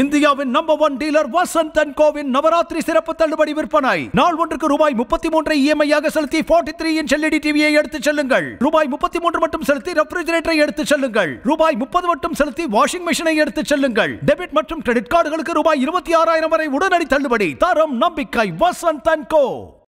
இந்தியாவின் number one dealer Vasanth and கோவின் நவராத்திரி சிறப்பு தள்ளுபடி விற்பனை நாள் ஒன்றுக்கு ரூபாய் முப்பத்தி மூன்றை இஎம்ஐயாக e செலுத்தி ஃபார்ட்டி த்ரீ இன்ச் எல்இடி டிவியை e எடுத்து செல்லுங்கள் ரூபாய் முப்பத்தி மூன்று மட்டும் செலுத்தி ரெஃப்ரிஜரேட்டரை எடுத்து செல்லுங்கள் ரூபாய் முப்பது மட்டும் செலுத்தி வாஷிங் மிஷினை எடுத்து செல்லுங்கள் டெபிட் மற்றும் கிரெடிட் கார்டுகளுக்கு ரூபாய் இருபத்தி ஆறாயிரம் வரை உடனடி தள்ளுபடி தரம் நம்பிக்கை வசந்த் அண்ட் கோ